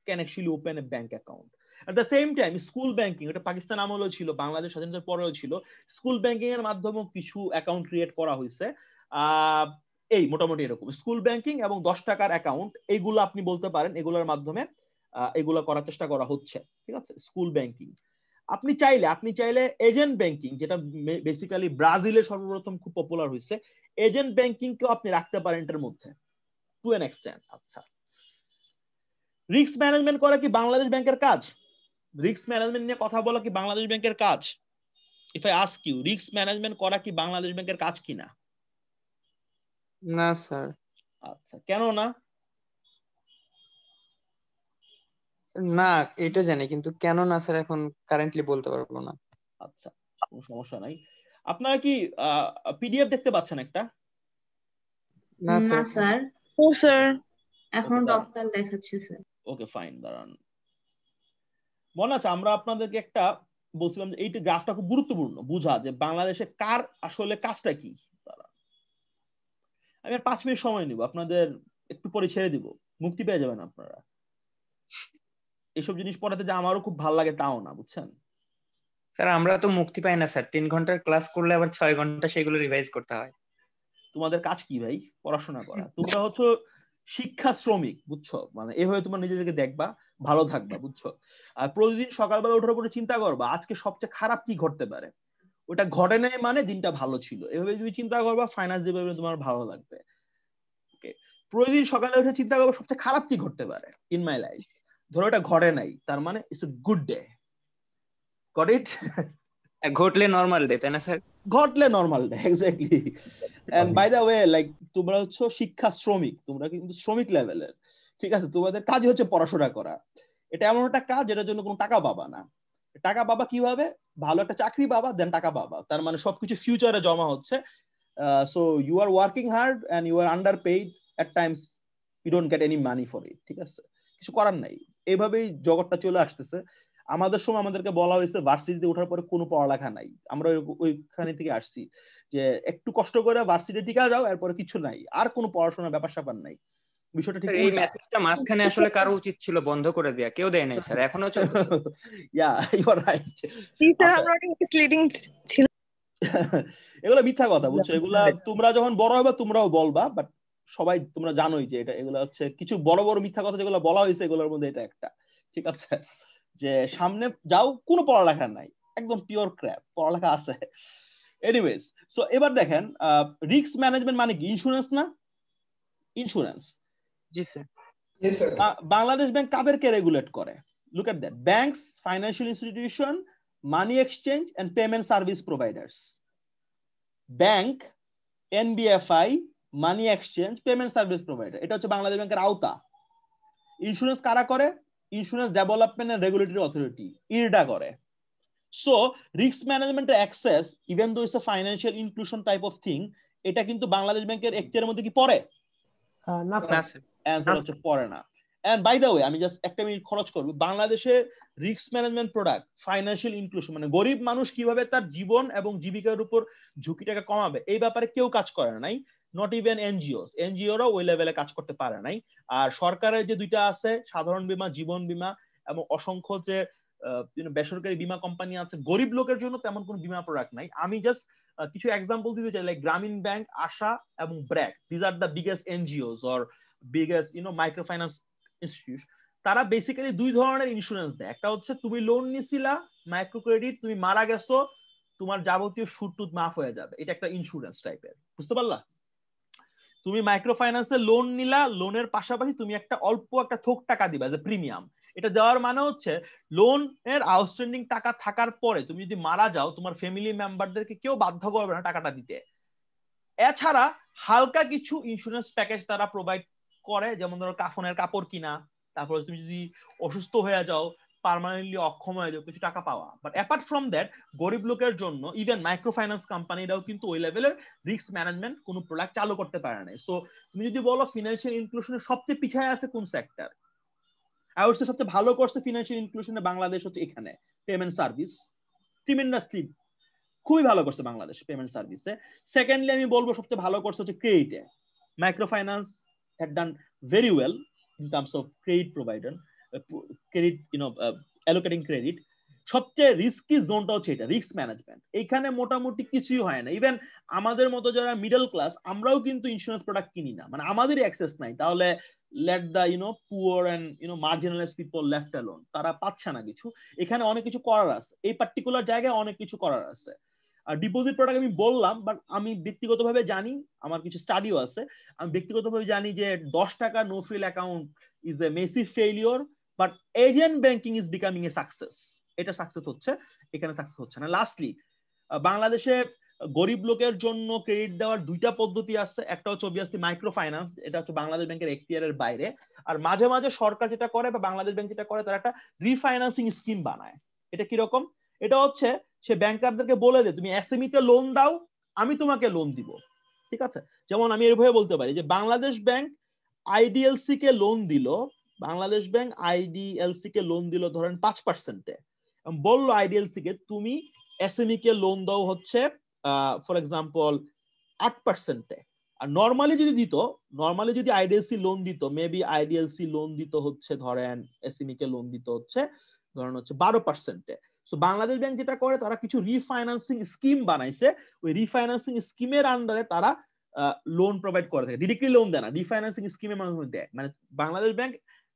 Speaker 1: can actually open a bank account at the same time school banking এটা পাকিস্তান আমলও ছিল বাংলাদেশ স্বাধীনতার পরেও ছিল স্কুল ব্যাংকিং এর মাধ্যমেও কিছু account create করা হয়েছে এই মোটামুটি এরকম স্কুল ব্যাংকিং এবং দশ টাকার অ্যাকাউন্ট এইগুলো আপনি বলতে পারেন এগুলোর মাধ্যমে এগুলো করার চেষ্টা করা হচ্ছে ঠিক আছে স্কুল ব্যাংকিং আপনি চাইলে আপনি চাইলে এজেন্ট ব্যাংকিং যেটা বেসিক্যালি ব্রাজিলে সর্বপ্রথম খুব পপুলার হয়েছে এজেন্ট ব্যাংকিং কেও আপনি রাখতে পারেন এটার মধ্যে টু এন এক্সটেন্ট আচ্ছা রিস্ক ম্যানেজমেন্ট করা কি বাংলাদেশ ব্যাংকের কাজ রিক্স ম্যানেজমেন্ট নিয়ে কথা বলা কি বাংলাদেশ ব্যাংকের কাজ ইফ আই আস্ক ইউ রিক্স ম্যানেজমেন্ট করা কি বাংলাদেশ ব্যাংকের কাজ কিনা
Speaker 2: না স্যার আচ্ছা কেন না না এটা জানি কিন্তু কেন না স্যার এখন কারেন্টলি বলতে পারবো না আচ্ছা কোনো সমস্যা নাই আপনারা কি পিডিএফ দেখতে
Speaker 1: পাচ্ছেন একটা না স্যার
Speaker 2: ও স্যার এখন ডক্টর দেখাচ্ছে স্যার
Speaker 1: ওকে ফাইন দাঁড়ান মনে আছে আমরা আপনাদেরকে একটা বলছিলাম যে এই গ্রাফটা খুব গুরুত্বপূর্ণ বুঝা যে বাংলাদেশে কার আসলে কাজটা কি তারা আমি আর পাঁচ মিনিট সময় নিব আপনাদের একটু পরে ছেড়ে দিব মুক্তি পেয়ে যাবেন
Speaker 2: আপনারা এসব জিনিস পড়াতে যে আমারও খুব ভালো লাগে তাও না বুঝছেন স্যার আমরা তো মুক্তি পাই না স্যার তিন ঘন্টার ক্লাস করলে আবার ছয় ঘন্টা সেগুলো রিভাইজ করতে হয় তোমাদের কাজ কি ভাই পড়াশোনা করা তোমরা হচ্ছে শিক্ষা শ্রমিক বুঝছো
Speaker 1: মানে এভাবে তোমার নিজেদেরকে দেখবা ভালো থাকবা বুঝছো আর প্রতিদিন সকালবেলা ওঠার পরে চিন্তা করবা আজকে সবচেয়ে খারাপ কি ঘটতে পারে ওটা ঘটে নাই মানে দিনটা ভালো ছিল এভাবে যদি চিন্তা করবা ফাইন্যান্স যেভাবে তোমার ভালো লাগবে প্রতিদিন সকালে উঠে চিন্তা করবো সবচেয়ে খারাপ কি ঘটতে পারে ইন মাই লাইফ ধরো এটা ঘটে নাই তার মানে it's good day got it ঘটলে নর্মাল ডে তাই না স্যার ঘটলে normal exactly and by the way like তোমরা হচ্ছে শিক্ষা শ্রমিক তোমরা কিন্তু শ্রমিক লেভেলের ঠিক আছে তোমাদের কাজ হচ্ছে পড়াশোনা করা এটা এমন একটা কাজ যেটার জন্য কোনো টাকা পাবা না টাকা পাবা কিভাবে ভালো একটা চাকরি পাবা দেন টাকা পাবা তার মানে সবকিছু ফিউচারে জমা হচ্ছে so you are working hard and you are underpaid at times you don't get any money for it ঠিক আছে কিছু করার নাই এইভাবেই জগৎটা চলে আসতেছে আমাদের সময় আমাদেরকে বলা হয়েছে ভার্সিটিতে ওঠার পরে কোনো পড়ালেখা নাই আমরা ওইখানে থেকে আসছি যে একটু কষ্ট করে ভার্সিটি টিকা যাও এরপরে কিছু নাই আর কোনো পড়াশোনার ব্যাপার স্যাপার নাই বিষয়টা ঠিক এই মেসেজটা মাঝখানে আসলে কারো
Speaker 2: উচিত ছিল বন্ধ করে দেয়া কেউ দেয় নাই স্যার এখনো চলছে ইয়া ইউ আর রাইট আমরা মিসলিডিং ছিল এগুলো মিথ্যা কথা বুঝছো এগুলা
Speaker 1: তোমরা যখন বড় হবে তোমরাও বলবা বাট সবাই তোমরা জানোই যে এটা এগুলো হচ্ছে কিছু বড় বড় মিথ্যা কথা যেগুলো বলা হয়েছে এগুলোর মধ্যে এটা একটা ঠিক আছে যে সামনে যাও কোনো পড়ালেখা নাই একদম পিওর ক্র্যাপ পড়ালেখা আছে এনিওয়েজ সো এবার দেখেন রিস্ক ম্যানেজমেন্ট মানে কি ইন্স্যুরেন্স না ইন্স্যুরেন্স জি স্যার বাংলাদেশ ব্যাংক কাদেরকে রেগুলেট করে look at that banks financial institution money exchange and payment service providers bank NBFI money exchange payment service provider এটা হচ্ছে বাংলাদেশ ব্যাংকের আওতা ইন্স্যুরেন্স কারা করে insurance development regulatory authority IRDA করে so risk management access even though is a financial inclusion type of thing এটা কিন্তু বাংলাদেশ ব্যাংকের এখতিয়ারের মধ্যে কি পড়ে না হচ্ছে পড়ে না এন্ড বাই দ্য ওয়ে আমি জাস্ট একটা মিনিট খরচ করব বাংলাদেশে risk management product financial inclusion মানে গরিব মানুষ কিভাবে তার জীবন এবং জীবিকার উপর ঝুঁকিটাকে কমাবে এই ব্যাপারে কেউ কাজ করে নাই নট ইভেন এনজিওস এনজিওরা ওই লেভেলে কাজ করতে পারে নাই আর সরকারের যে দুইটা আছে সাধারণ বীমা জীবন বীমা এবং অসংখ্য যে বেসরকারি বীমা কোম্পানি আছে গরিব লোকের জন্য তেমন কোন বীমা প্রোডাক্ট নাই আমি জাস্ট কিছু এক্সাম্পল দিতে চাই লাইক গ্রামীণ ব্যাংক আশা এবং BRAC these are the biggest NGOs or biggest you know micro finance institute তারা বেসিক্যালি দুই ধরনের ইন্স্যুরেন্স দেয় একটা হচ্ছে তুমি লোন নিছিলা মাইক্রো ক্রেডিট তুমি মারা গেছো তোমার যাবতীয় সুদ মাফ হয়ে যাবে এটা একটা ইন্স্যুরেন্স টাইপের বুঝতে পারলা তুমি মাইক্রো ফাইন্যান্সে লোন নিলা লোনের পাশাপাশি তুমি একটা অল্প একটা থোক টাকা দিবা যে প্রিমিয়াম এটা দেওয়ার মানে হচ্ছে লোন এর আউটস্ট্যান্ডিং টাকা থাকার পরে তুমি যদি মারা যাও তোমার ফ্যামিলি মেম্বারদেরকে কেউ বাধ্য করবে না টাকাটা দিতে এছাড়া হালকা কিছু ইন্স্যুরেন্স প্যাকেজ তারা প্রোভাইড করে যেমন ধরো কাফনের কাপড় কিনা তারপর তুমি যদি অসুস্থ হয়ে যাও পার্মানেন্টলি অক্ষম হয়ে যাবে কিছু টাকা পাওয়া বাট অ্যাপার্ট ফ্রম দ্যাট গরিব লোকের জন্য ইভেন মাইক্রো ফাইন্যান্স কোম্পানিরাও কিন্তু ওই লেভেলের রিস্ক ম্যানেজমেন্ট কোনো প্রোডাক্ট চালু করতে পারে না সো তুমি যদি বলো ফিনান্সিয়াল ইনক্লুশনের সবচেয়ে পিছায় আছে কোন সেক্টর সবচেয়ে ভালো করছে ফিনান্সিয়াল ইনক্লুশনে বাংলাদেশ হচ্ছে এখানে পেমেন্ট সার্ভিস ট্রিমেন্ডাসলি খুবই ভালো করছে বাংলাদেশ পেমেন্ট সার্ভিসে সেকেন্ডলি আমি বলবো সবচেয়ে ভালো করছে হচ্ছে ক্রেডিটে micro finance had done very well in terms of credit provider credit you know allocating credit সবচেয়ে রিস্কি জোনটা হচ্ছে এটা রিস্ক ম্যানেজমেন্ট এখানে মোটামুটি কিছুই হয় না ইভেন আমাদের মতো যারা মিডল ক্লাস আমরাও কিন্তু ইন্স্যুরেন্স প্রোডাক্ট কিনি না মানে আমাদেরই অ্যাক্সেস নাই তাহলে let the you know poor and you know marginalise people left alone তারা পাচ্ছে না কিছু এখানে অনেক কিছু করার আছে এই পার্টিকুলার জায়গায় অনেক কিছু করার আছে আর ডিপোজিট প্রোডাক্ট আমি বললাম বাট আমি ব্যক্তিগতভাবে জানি আমার কিছু স্টাডিও আছে আমি ব্যক্তিগতভাবে জানি যে দশ টাকা no frill account is a massive failure but agent banking is becoming a success এটা সাকসেস হচ্ছে এখানে সাকসেস হচ্ছে না লাস্টলি বাংলাদেশে গরিব লোকের জন্য ক্রেডিট দেওয়ার দুইটা পদ্ধতি আছে একটা হচ্ছে অবভিয়াসলি মাইক্রো ফাইন্যান্স এটা হচ্ছে বাংলাদেশ ব্যাংকের এখতিয়ারের বাইরে আর মাঝে মাঝে সরকার যেটা করে বা বাংলাদেশ ব্যাংক যেটা করে তারা একটা রিফাইন্যান্সিং স্কিম বানায় এটা কিরকম এটা হচ্ছে সে ব্যাংকারদেরকে বলে দেয় তুমি এস e তে লোন দাও আমি তোমাকে লোন দিব ঠিক আছে যেমন আমি এরভাবে বলতে পারি যে বাংলাদেশ ব্যাংক আইডিএলসি কে লোন দিল বাংলাদেশ ব্যাংক আইডিএলসি কে লোন দিল ধরেন পাঁচ পার্সেন্টে বললো আইডিএলসি কে তুমি এসএমই e কে লোন দাও হচ্ছে ফর এক্সাম্পল আট পার্সেন্টে আর নর্মালি যদি দিত নর্মালি যদি আইডিএলসি লোন দিত মেবি আইডিএলসি লোন দিত হচ্ছে ধরেন এসএমই e কে লোন দিত হচ্ছে ধরেন হচ্ছে বারো পার্সেন্টে সো বাংলাদেশ ব্যাংক যেটা করে তারা কিছু রিফাইন্যান্সিং স্কিম বানাইছে ওই রিফাইন্যান্সিং স্কিমের আন্ডারে তারা লোন প্রোভাইড করে থাকে ডিরেক্টলি লোন দেয় না রিফাইন্যান্সিং স্কিমের মাধ্যমে দেয় মানে বাংলাদেশ ব্যাংক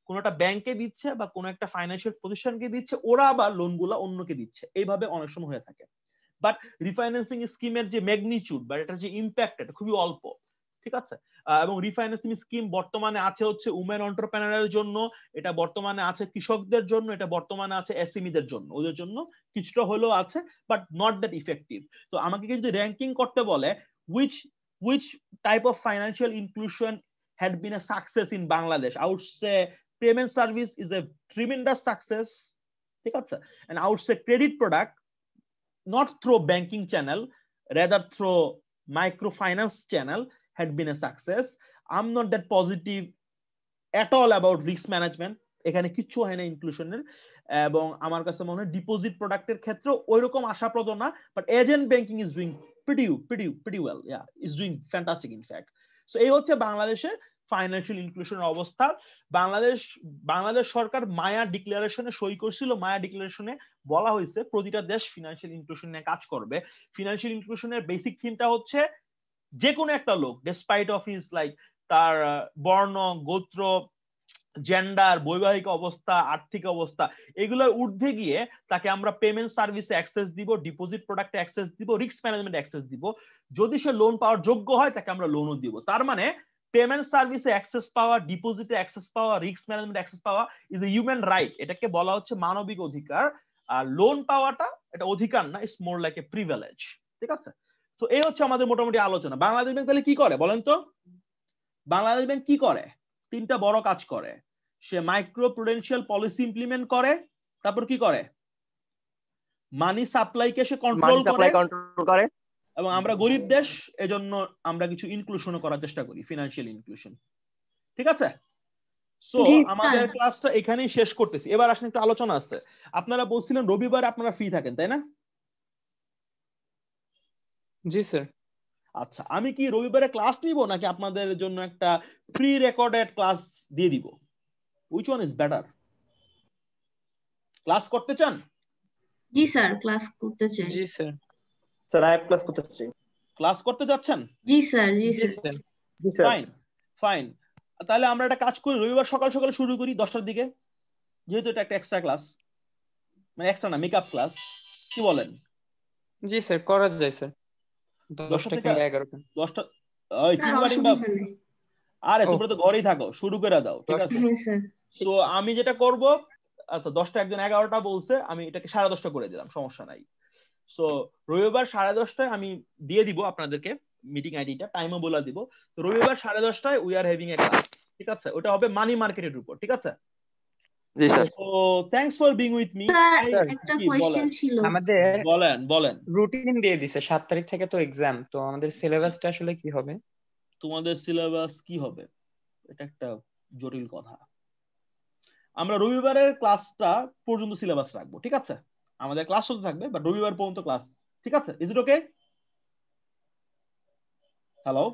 Speaker 1: কোনোটা ব্যাংকে দিচ্ছে বা কোনো একটা ফাইন্যান্সিয়াল প্রতিষ্ঠানকে দিচ্ছে ওরা আবার লোনগুলা অন্যকে দিচ্ছে এইভাবে অনেক সময় হয়ে থাকে বাট রিফাইন্যান্সিং স্কিমের যে ম্যাগনিচিউড বা এটার যে ইম্প্যাক্ট এটা খুবই অল্প ঠিক আছে এবং রিফাইন্যান্সিং স্কিম বর্তমানে আছে হচ্ছে উমেন এর জন্য এটা বর্তমানে আছে কৃষকদের জন্য এটা বর্তমানে আছে এসএমইদের জন্য ওদের জন্য কিছুটা হলেও আছে বাট নট দ্যাট ইফেক্টিভ তো আমাকে যদি র্যাঙ্কিং করতে বলে which which type of financial inclusion had been a success in Bangladesh. I would say payment service is a tremendous success ঠিক আছে and outside credit product not through banking channel rather through microfinance channel had been a success i'm not that positive at all about risk management এখানে কিচ্ছু হয় না ইনক্লুশনের এবং আমার কাছে মনে হয় ডিপোজিট প্রোডাক্টের ক্ষেত্রে ওই রকম আশাপ্রদ না but agent banking is doing pretty pretty pretty well yeah is doing fantastic in fact so এই হচ্ছে বাংলাদেশের ফাইন্যান্সিয়াল ইনক্লুশনের অবস্থা বাংলাদেশ বাংলাদেশ সরকার মায়া ডিক্লারেশনে সই করছিল মায়া ডিক্লারেশনে বলা হয়েছে প্রতিটা দেশ ফিনান্সিয়াল ইনক্লুশন নিয়ে কাজ করবে ফিনান্সিয়াল ইনক্লুশনের বেসিক থিমটা হচ্ছে যে কোনো একটা লোক ডেসপাইট অফ ইস লাইক তার বর্ণ গোত্র জেন্ডার বৈবাহিক অবস্থা আর্থিক অবস্থা এগুলোর ঊর্ধ্বে গিয়ে তাকে আমরা পেমেন্ট সার্ভিসে অ্যাক্সেস দিব ডিপোজিট প্রোডাক্টে অ্যাক্সেস দিব রিস্ক ম্যানেজমেন্ট অ্যাক্সেস দিব যদি সে লোন পাওয়ার যোগ্য হয় তাকে আমরা লোনও দিব তার মানে পেমেন্ট সার্ভিসে অ্যাক্সেস পাওয়া ডিপোজিটে অ্যাক্সেস পাওয়া রিস্ক ম্যানেজমেন্ট অ্যাক্সেস পাওয়া ইজ এ হিউম্যান রাইট এটাকে বলা হচ্ছে মানবিক অধিকার আর লোন পাওয়াটা এটা অধিকার না ইটস মোর লাইক এ প্রিভেলেজ ঠিক আছে তো এই হচ্ছে আমাদের মোটামুটি আলোচনা বাংলাদেশ ব্যাংক তাহলে কি করে বলেন তো বাংলাদেশ ব্যাংক কি করে তিনটা বড় কাজ করে সে মাইক্রো প্রুডেন্সিয়াল পলিসি ইমপ্লিমেন্ট করে তারপর কি করে মানি সাপ্লাইকে সে কন্ট্রোল করে এবং আমরা গরিব দেশ এজন্য আমরা কিছু ইনক্লুশনও করার চেষ্টা করি ফিনান্সিয়াল ইনক্লুশন ঠিক আছে
Speaker 2: সো হ্যাঁ। আমাদের
Speaker 1: ক্লাসটা এখানেই শেষ করতেছি এবার আসলে একটু আলোচনা আছে আপনারা বলছিলেন রবিবার আপনারা ফ্রি থাকেন তাই না জি স্যার আচ্ছা আমি কি রবিবারে ক্লাস নিব নাকি আপনাদের জন্য একটা প্রি রেকর্ডেড ক্লাস দিয়ে দিব which one is better class করতে চান জি স্যার ক্লাস করতে চাই জি স্যার স্যার আই ক্লাস করতে চাই ক্লাস করতে যাচ্ছেন জি স্যার জি
Speaker 2: স্যার
Speaker 1: ফাইন ফাইন তাহলে আমরা একটা কাজ করি রবিবার সকাল সকাল শুরু করি দশটার দিকে যেহেতু এটা একটা এক্সট্রা ক্লাস মানে এক্সট্রা না মেকআপ ক্লাস কি বলেন জি স্যার করা যায় স্যার দশটা এগারোটা দশটা ওই কিংবা আরে তোমরা তো ঘরেই থাকো শুরু করে দাও ঠিক আছে তো হ্যাঁ, আমি যেটা করব আচ্ছা দশটা একজন এগারোটা বলছে আমি এটাকে সাড়ে দশটা করে দিলাম সমস্যা নাই সো রবিবার সাড়ে দশটায় আমি দিয়ে দিব আপনাদেরকে মিটিং আইডিটা টাইমও বলে দিব তো রবিবার সাড়ে দশটায় we are having a class ঠিক আছে ওটা হবে মানি মার্কেটের উপর ঠিক আছে ফর বিং উইথ
Speaker 2: বলেন বলেন রুটিন দিয়ে তারিখ থেকে তো তো আমাদের সিলেবাসটা আসলে কি হবে
Speaker 1: তোমাদের সিলেবাস কি হবে এটা একটা জটিল কথা আমরা রবিবারের ক্লাসটা পর্যন্ত সিলেবাস রাখবো ঠিক আছে আমাদের ক্লাস চলতে থাকবে বা রবিবার পর্যন্ত ক্লাস ঠিক আছে is it okay
Speaker 2: hello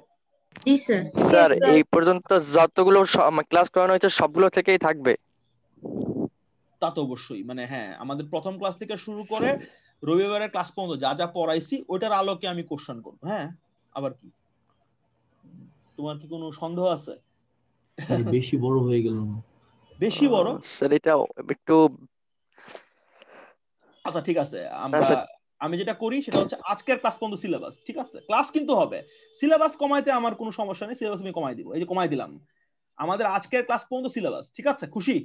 Speaker 2: sir এই পর্যন্ত যতগুলো ক্লাস করানো হয়েছে সবগুলো থেকেই থাকবে
Speaker 1: তা তো অবশ্যই মানে হ্যাঁ আমাদের প্রথম ক্লাস থেকে শুরু করে রবিবারের ক্লাস পর্যন্ত যা যা পড়াইছি ওইটার আলোকে আমি কোশ্চেন করব হ্যাঁ আবার কি তোমার কি কোনো সন্দেহ আছে বেশি বড় হয়ে গেল বেশি বড় স্যার এটা একটু আচ্ছা ঠিক আছে আমরা আচ্ছা। আমি যেটা করি সেটা হচ্ছে আজকের ক্লাস পর্যন্ত সিলেবাস ঠিক আছে ক্লাস কিন্তু হবে সিলেবাস কমাইতে আমার কোনো সমস্যা নেই সিলেবাস আমি কমাই দিব এই যে কমাই দিলাম আমাদের আজকের ক্লাস পর্যন্ত সিলেবাস ঠিক আছে খুশি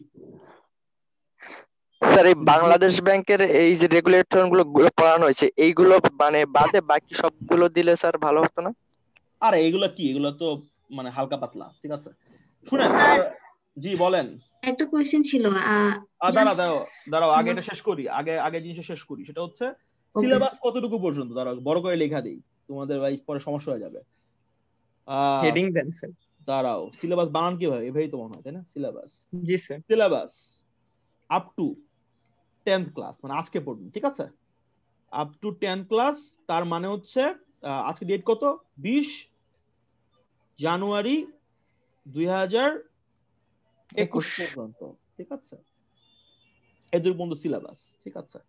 Speaker 2: স্যার এই বাংলাদেশ ব্যাংকের এই যে রেগুলেটর গুলো পড়ানো হয়েছে এইগুলো মানে বাদে বাকি সবগুলো দিলে স্যার ভালো হতো না আরে এগুলো
Speaker 1: কি এগুলো তো মানে হালকা পাতলা ঠিক আছে শুনেন জি বলেন
Speaker 2: একটা কোশ্চেন ছিল দাঁড়া দাঁড়াও
Speaker 1: দাঁড়াও আগে এটা শেষ করি আগে আগে জিনিসটা শেষ করি সেটা হচ্ছে সিলেবাস কতটুকু পর্যন্ত দাঁড়াও বড় করে লেখা দেই তোমাদের ভাই পরে সমস্যা হয়ে যাবে হেডিং দেন স্যার দাঁড়াও সিলেবাস বানান কিভাবে এভাবেই তো মনে হয় তাই না সিলেবাস জি sir syllabus up to 10th class মানে আজকে পড়ুন ঠিক আছে আপ টু 10th ক্লাস তার মানে হচ্ছে আজকে ডেট কত 20 জানুয়ারি 2000 একুশ পর্যন্ত ঠিক আছে এদের বন্ধু সিলেবাস ঠিক আছে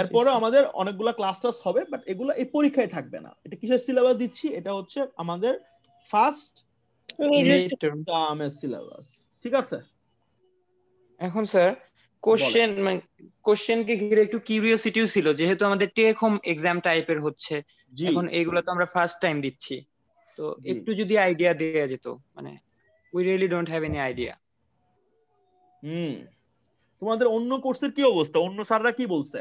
Speaker 1: এরপরে আমাদের অনেকগুলা ক্লাস টাস হবে বাট এগুলো এই পরীক্ষায় থাকবে না এটা কিসের সিলেবাস দিচ্ছি এটা হচ্ছে আমাদের ফার্স্ট সিলেবাস ঠিক আছে
Speaker 2: এখন স্যার কোশ্চেন কোশ্চেনকে ঘিরে একটু কিউরিওসিটিও ছিল যেহেতু আমাদের টেক হোম এক্সাম টাইপের হচ্ছে এখন এইগুলো তো আমরা ফার্স্ট টাইম দিচ্ছি তো একটু যদি আইডিয়া দেওয়া যেত মানে we really don't have any idea হুম তোমাদের অন্য কোর্সের কি অবস্থা অন্য স্যাররা কি বলছে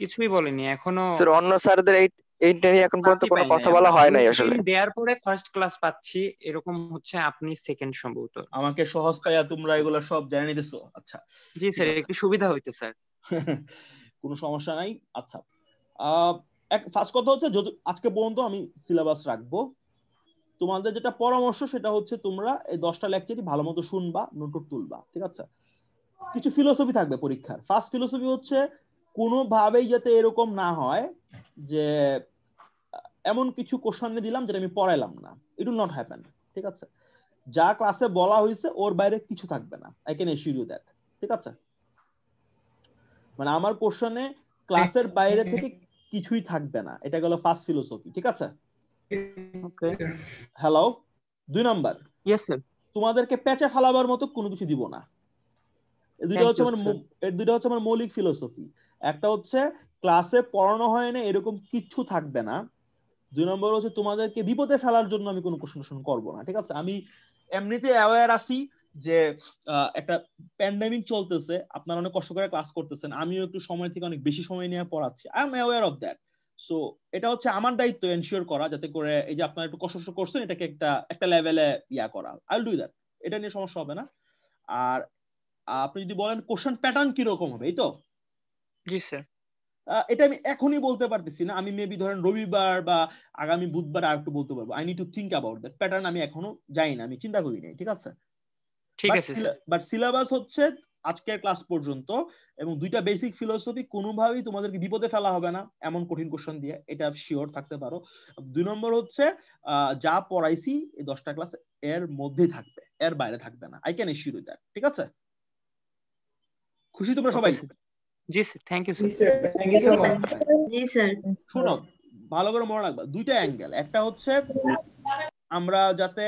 Speaker 2: কিছুই বলেনি এখনো স্যার অন্য স্যারদের এই এইটা এখন পর্যন্ত কোনো কথা বলা হয় নাই আসলে দেওয়ার পরে ফার্স্ট ক্লাস পাচ্ছি এরকম হচ্ছে আপনি সেকেন্ড সম্ভবত আমাকে সহজ কায়া তোমরা এগুলো সব জেনে নিতেছো আচ্ছা জি স্যার একটু সুবিধা হইতে স্যার কোনো সমস্যা
Speaker 1: নাই আচ্ছা এক ফার্স্ট কথা হচ্ছে যদি আজকে পর্যন্ত আমি সিলেবাস রাখবো তোমাদের যেটা পরামর্শ সেটা হচ্ছে তোমরা এই দশটা লেকচারই ভালো মতো শুনবা নোটবুক তুলবা ঠিক আছে কিছু ফিলোসফি থাকবে পরীক্ষার ফার্স্ট ফিলোসফি হচ্ছে কোনোভাবেই যাতে এরকম না হয় যে এমন কিছু কোশ্চানে দিলাম যেটা আমি পড়াইলাম না ইট উইল নট হ্যাপেন ঠিক আছে যা ক্লাসে বলা হয়েছে ওর বাইরে কিছু থাকবে না I can assure you that ঠিক আছে মানে আমার কোশ্চানে ক্লাসের বাইরে থেকে কিছুই থাকবে না এটা গেল ফার্স্ট ফিলোসফি ঠিক আছে ওকে হ্যালো দুই নাম্বার ইয়েস স্যার তোমাদেরকে পেঁচা ফালাবার মতো কোনো কিছু দিব না এই দুইটা হচ্ছে আমার হচ্ছে আমার মৌলিক ফিলোসফি একটা হচ্ছে ক্লাসে পড়ানো হয় না এরকম কিছু থাকবে না দুই নম্বর হচ্ছে তোমাদেরকে বিপদে ফেলার জন্য আমি কোনো কোশ্চেন টোশন করবো না ঠিক আছে আমি এমনিতে অ্যাওয়ার আছি যে একটা প্যান্ডামিক চলতেছে আপনারা অনেক কষ্ট করে ক্লাস করতেছেন আমিও একটু সময় থেকে অনেক বেশি সময় নিয়ে পড়াচ্ছি I am aware of that so এটা হচ্ছে আমার দায়িত্ব এনশিওর করা যাতে করে এই যে আপনারা একটু কষ্ট করছেন এটাকে একটা একটা লেভেলে ইয়া করা আই উইল ডু দ্যাট এটা নিয়ে সমস্যা হবে না আর আপনি যদি বলেন কোশ্চেন প্যাটার্ন কিরকম হবে এই তো জি স্যার এটা আমি এখনই বলতে পারতেছি না আমি মেবি ধরেন রবিবার বা আগামী বুধবার আর একটু বলতে পারবো I need to think about that pattern আমি এখনো যাই না আমি চিন্তা করি নাই ঠিক আছে ঠিক আছে বাট সিলেবাস হচ্ছে আজকের ক্লাস পর্যন্ত এবং দুইটা বেসিক ফিলোসফি কোনোভাবেই তোমাদেরকে বিপদে ফেলা হবে না এমন কঠিন কোশ্চেন দিয়ে এটা শিওর থাকতে পারো দুই নম্বর হচ্ছে যা পড়াইছি এই দশটা ক্লাস এর মধ্যে থাকবে এর বাইরে থাকবে না আই ক্যান এসিওর দ্যাট ঠিক আছে খুশি তোমরা সবাই জি sir thank you sir thank you so much জি স্যার শুনো ভালো করে মনে রাখবা দুইটা অ্যাঙ্গেল একটা হচ্ছে আমরা যাতে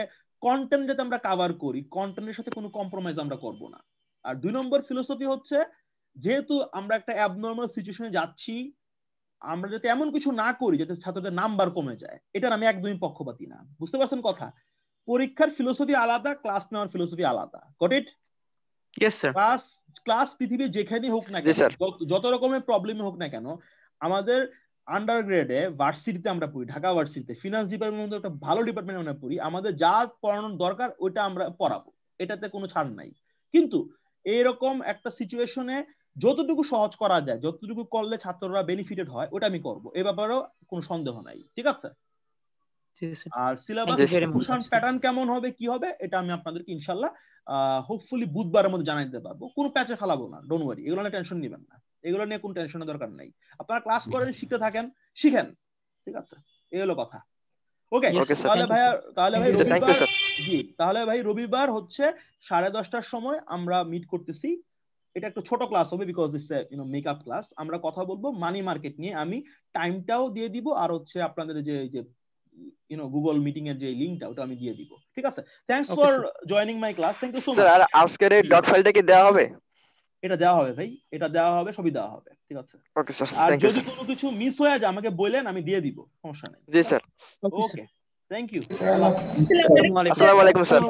Speaker 1: কন্টেন্ট যাতে আমরা কভার করি কন্টেন্টের সাথে কোনো কম্প্রোমাইজ আমরা করব না আর দুই নম্বর ফিলোসফি হচ্ছে যেহেতু আমরা একটা অ্যাবনর্মাল সিচুয়েশনে যাচ্ছি আমরা যাতে এমন কিছু না করি যাতে ছাত্রদের নাম্বার কমে যায় এটার আমি একদমই পক্ষপাতি না বুঝতে পারছেন কথা পরীক্ষার ফিলোসফি আলাদা ক্লাস নেওয়ার ফিলোসফি আলাদা গট ইট ক্লাস ক্লাস পৃথিবীর যেখানেই হোক না কেন যত রকমের প্রবলেম হোক না কেন আমাদের আন্ডার গ্রেডে ভার্সিটিতে আমরা পড়ি ঢাকা ভার্সিটিতে ফিনান্স ডিপার্টমেন্ট একটা ভালো ডিপার্টমেন্ট আমরা পড়ি আমাদের যা পড়ানোর দরকার ওইটা আমরা পড়াবো এটাতে কোনো ছাড় নাই কিন্তু এরকম একটা সিচুয়েশনে যতটুকু সহজ করা যায় যতটুকু করলে ছাত্ররা বেনিফিটেড হয় ওটা আমি করব এ ব্যাপারেও কোনো সন্দেহ নাই ঠিক আছে আর সিলেবাস প্যাটার্ন কেমন হবে কি হবে এটা আমি আপনাদেরকে ইনশাল্লাহ হোপফুলি বুধবারের মধ্যে জানাই দিতে পারবো কোনো প্যাচে ফেলাবো না ডোন্ট ওয়ারি এগুলো নিয়ে টেনশন নেবেন না এগুলো নিয়ে কোনো টেনশনের দরকার নাই আপনারা ক্লাস করেন শিখতে থাকেন শিখেন ঠিক আছে এই হলো কথা
Speaker 2: ওকে তাহলে ভাইয়া তাহলে ভাই রবিবার
Speaker 1: জি তাহলে ভাই রবিবার হচ্ছে সাড়ে দশটার সময় আমরা মিট করতেছি এটা একটা ছোট ক্লাস হবে because it's you know makeup class আমরা কথা বলবো মানি মার্কেট নিয়ে আমি টাইমটাও দিয়ে দিব আর হচ্ছে আপনাদের যে যে ইউনো গুগল মিটিং এর যে লিংকটা ওটা আমি দিয়ে দিব ঠিক আছে thanks for joining my class thank you so much sir আজকের এই ডট ফাইলটা কি দেওয়া হবে এটা দেওয়া হবে ভাই এটা দেওয়া হবে সবই দেওয়া হবে ঠিক আছে
Speaker 2: ওকে স্যার আর যদি কোনো
Speaker 1: কিছু মিস হয়ে যায় আমাকে বলেন আমি দিয়ে দিব সমস্যা নেই জি স্যার ওকে
Speaker 2: থ্যাংক ইউ আসসালামু আলাইকুম স্যার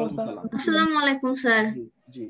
Speaker 2: আসসালামু আলাইকুম স্যার জি